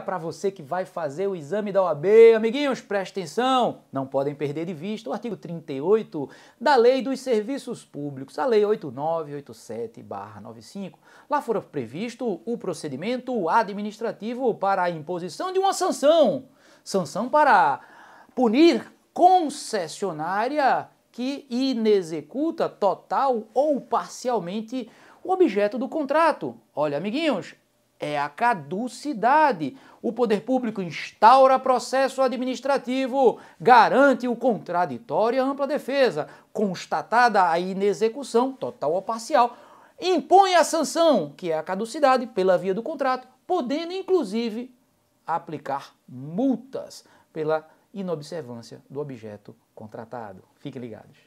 Para você que vai fazer o exame da OAB, amiguinhos, preste atenção! Não podem perder de vista o artigo 38 da Lei dos Serviços Públicos, a Lei 8987-95. Lá fora previsto o procedimento administrativo para a imposição de uma sanção. Sanção para punir concessionária que inexecuta total ou parcialmente o objeto do contrato. Olha, amiguinhos, é a caducidade. O poder público instaura processo administrativo, garante o contraditório e a ampla defesa, constatada a inexecução total ou parcial, impõe a sanção, que é a caducidade, pela via do contrato, podendo inclusive aplicar multas pela inobservância do objeto contratado. Fiquem ligados.